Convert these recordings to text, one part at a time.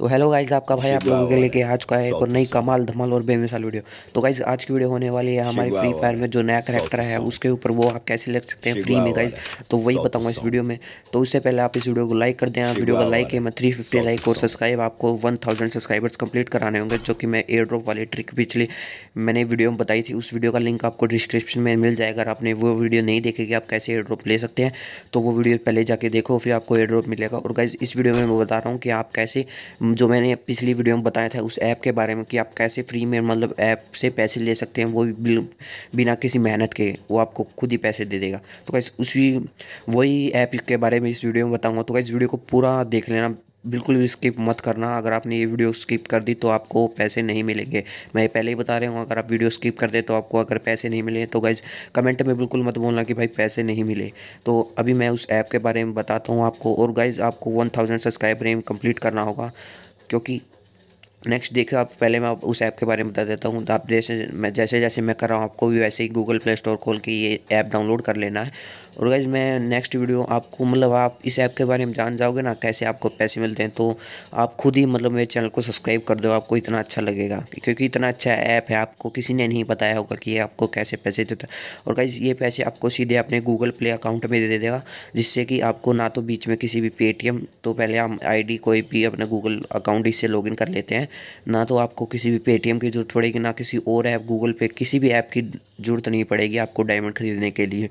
तो hello guys आपका भाई आप लोगों के लेके आज चुका है एक और नई कमाल धमाल और बेमिसाल वीडियो तो गाइज आज की वीडियो होने वाली है हमारी फ्री फायर में जो नया करेक्टर है उसके ऊपर वो आप कैसे ले सकते हैं फ्री में गाइज तो वही बताऊंगा इस वीडियो में तो उससे पहले आप इस वीडियो को लाइक कर दें वीडियो का लाइक है मैं थ्री फिफ्टी लाइक और सब्सक्राइब आपको वन थाउजेंड सब्सक्राइबर्स कंप्लीट कराने होंगे जो कि मैं एयर ड्रॉप वाली ट्रिक पिछली मैंने वीडियो में बताई थी उस वीडियो का लिंक आपको डिस्क्रिप्शन में मिल जाएगा अगर आपने वो वीडियो नहीं देखे कि आप कैसे एयर ड्रॉप ले सकते हैं तो वो वीडियो पहले जाके देखो फिर आपको एयर ड्रॉप मिलेगा और गाइज इस वीडियो में मैं बता रहा हूँ कि आप कैसे जो मैंने पिछली वीडियो में बताया था उस ऐप के बारे में कि आप कैसे फ्री में मतलब ऐप से पैसे ले सकते हैं वो भी बिना किसी मेहनत के वो आपको खुद ही पैसे दे देगा तो कैसे उसी वही ऐप के बारे में इस वीडियो में बताऊँगा तो कैसे वीडियो को पूरा देख लेना बिल्कुल भी स्किप मत करना अगर आपने ये वीडियो स्किप कर दी तो आपको पैसे नहीं मिलेंगे मैं पहले ही बता रहा हूँ अगर आप वीडियो स्किप कर दे तो आपको अगर पैसे नहीं मिले तो गाइज कमेंट में बिल्कुल मत बोलना कि भाई पैसे नहीं मिले तो अभी मैं उस ऐप के बारे में बताता हूँ आपको और गाइज आपको वन थाउजेंड सब्सक्राइबर एम करना होगा क्योंकि नेक्स्ट देखिए आप पहले मैं उस ऐप के बारे में बता देता हूँ तो आप जैसे मैं जैसे जैसे मैं कर रहा हूँ आपको भी वैसे ही गूगल प्ले स्टोर खोल के ये ऐप डाउनलोड कर लेना है और गाइज मैं नेक्स्ट वीडियो आपको मतलब आप इस ऐप के बारे में जान जाओगे ना कैसे आपको पैसे मिलते हैं तो आप खुद ही मतलब मेरे चैनल को सब्सक्राइब कर दो आपको इतना अच्छा लगेगा क्योंकि इतना अच्छा ऐप है आपको किसी ने नहीं बताया होगा कि ये आपको कैसे पैसे देता और गैस ये पैसे आपको सीधे अपने गूगल प्ले अकाउंट में दे देगा जिससे कि आपको ना तो बीच में किसी भी पेटीएम तो पहले हम आई कोई भी अपना गूगल अकाउंट इससे लॉग कर लेते हैं ना तो आपको किसी भी पेटीएम की ज़रूरत पड़ेगी ना किसी और ऐप गूगल पे किसी भी ऐप की ज़रूरत नहीं पड़ेगी आपको डायमंड ख़रीदने के लिए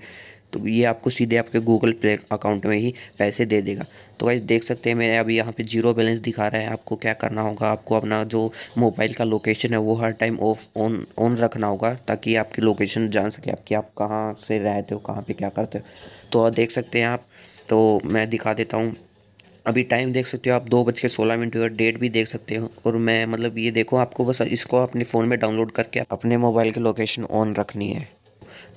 तो ये आपको सीधे आपके गूगल पे अकाउंट में ही पैसे दे देगा तो गाइज देख सकते हैं मेरे अभी यहाँ पे जीरो बैलेंस दिखा रहा है आपको क्या करना होगा आपको अपना जो मोबाइल का लोकेशन है वो हर टाइम ऑफ ऑन ऑन रखना होगा ताकि आपकी लोकेशन जान सके आपकी आप कहाँ से रहते हो कहाँ पे क्या करते हो तो देख सकते हैं आप तो मैं दिखा देता हूँ अभी टाइम देख सकते हो आप दो बज के सोलह मिनट हुए डेट भी देख सकते हो और मैं मतलब ये देखो आपको बस इसको अपने फ़ोन में डाउनलोड करके अपने मोबाइल की लोकेशन ऑन रखनी है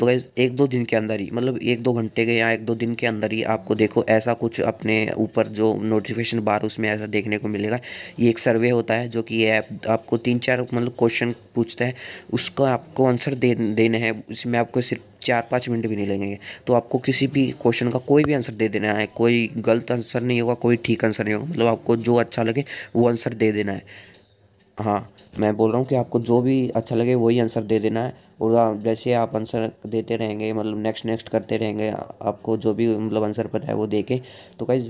तो गैस एक दो दिन के अंदर ही मतलब एक दो घंटे के या एक दो दिन के अंदर ही आपको देखो ऐसा कुछ अपने ऊपर जो नोटिफिकेशन बार उसमें ऐसा देखने को मिलेगा ये एक सर्वे होता है जो कि ये ऐप आपको तीन चार मतलब क्वेश्चन पूछता है उसका आपको आंसर दे देने हैं इसमें आपको सिर्फ चार पाँच मिनट भी नहीं लगेंगे तो आपको किसी भी क्वेश्चन का कोई भी आंसर दे देना है कोई गलत आंसर नहीं होगा कोई ठीक आंसर नहीं होगा मतलब आपको जो अच्छा लगे वो आंसर दे देना है हाँ मैं बोल रहा हूँ कि आपको जो भी अच्छा लगे वही आंसर दे देना है और जैसे आप आंसर देते रहेंगे मतलब नेक्स्ट नेक्स्ट करते रहेंगे आपको जो भी मतलब आंसर पता है वो दे के तो कहीं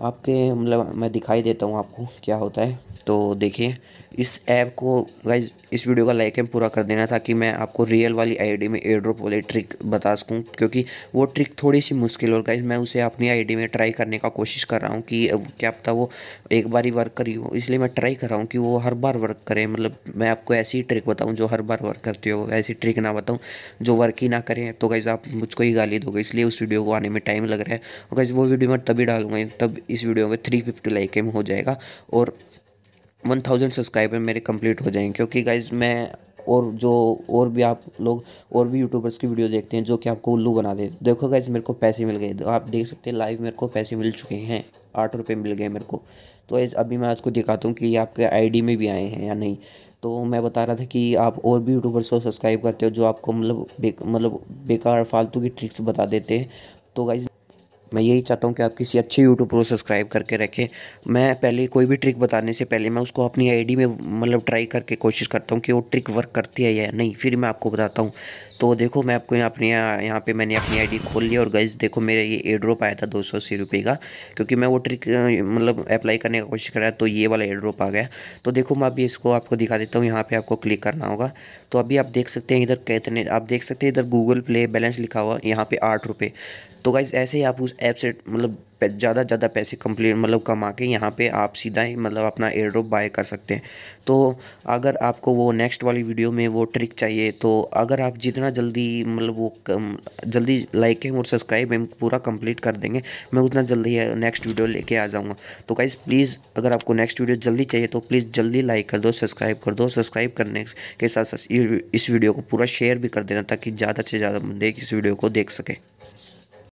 आपके मतलब मैं दिखाई देता हूँ आपको क्या होता है तो देखिए इस ऐप को गाइज इस वीडियो का लाइक एम पूरा कर देना ताकि मैं आपको रियल वाली आईडी में एयरड्रॉप वाली ट्रिक बता सकूं क्योंकि वो ट्रिक थोड़ी सी मुश्किल और गाइज मैं उसे अपनी आईडी में ट्राई करने का कोशिश कर रहा हूं कि क्या पता वो एक बार ही वर्क करी हो इसलिए मैं ट्राई कर रहा हूँ कि वो हर बार वर्क करें मतलब मैं आपको ऐसी ट्रिक बताऊँ जो हर बार वर्क करती हो ऐसी ट्रिक ना बताऊँ जो वर्क ही ना करें तो गाइज़ आप मुझको ही गाली दोगे इसलिए उस वीडियो को आने में टाइम लग रहा है और गाइज़ वो वीडियो मैं तभी डालूंगा तब इस वीडियो में थ्री फिफ्टी लाइक एम हो जाएगा और वन थाउजेंड सब्सक्राइबर मेरे कंप्लीट हो जाएंगे क्योंकि गाइज मैं और जो और भी आप लोग और भी यूट्यूबर्स की वीडियो देखते हैं जो कि आपको उल्लू बना देते देखो गाइज मेरे को पैसे मिल गए आप देख सकते हैं लाइव मेरे को पैसे मिल चुके हैं आठ रुपये मिल गए मेरे को तो गाइज अभी मैं आपको दिखाता हूँ कि ये आपके आईडी में भी आए हैं या नहीं तो मैं बता रहा था कि आप और भी यूट्यूबर्स को सब्सक्राइब करते हो जो आपको मतलब मतलब बेकार फालतू की ट्रिक्स बता देते हैं तो गाइज मैं यही चाहता हूँ कि आप किसी अच्छे यूट्यूबर को सब्सक्राइब करके रखें मैं पहले कोई भी ट्रिक बताने से पहले मैं उसको अपनी आईडी में मतलब ट्राई करके कोशिश करता हूँ कि वो ट्रिक वर्क करती है या नहीं फिर मैं आपको बताता हूँ तो देखो मैं आपको यहाँ अपने यहाँ पे मैंने अपनी आईडी खोल ली और गैस देखो मेरा ये एड्रॉप आया था दो सौ अस्सी रुपये का क्योंकि मैं वो ट्रिक मतलब अप्लाई करने का कोशिश कर रहा तो ये वाला एड्रॉप आ गया तो देखो मैं अभी इसको आपको दिखा देता हूँ यहाँ पर आपको क्लिक करना होगा तो अभी आप देख सकते हैं इधर कितने आप देख सकते हैं इधर गूगल प्ले बैलेंस लिखा हुआ यहाँ पर आठ रुपये तो गाइज़ ऐसे ही आप उस ऐप से मतलब ज़्यादा ज़्यादा पैसे कंप्लीट मतलब कमा के यहाँ पे आप सीधा ही मतलब अपना एयर ड्रॉप बाय कर सकते हैं तो अगर आपको वो नेक्स्ट वाली वीडियो में वो ट्रिक चाहिए तो अगर आप जितना जल्दी मतलब वो कम, जल्दी लाइक है और सब्सक्राइब है पूरा कंप्लीट कर देंगे मैं उतना जल्दी नेक्स्ट वीडियो लेके आ जाऊँगा तो गाइज़ प्लीज़ अगर आपको नेक्स्ट वीडियो जल्दी चाहिए तो प्लीज़ जल्दी लाइक कर दो सब्सक्राइब कर दो सब्सक्राइब करने के साथ साथ इस वीडियो को पूरा शेयर भी कर देना ताकि ज़्यादा से ज़्यादा देख इस वीडियो को देख सकें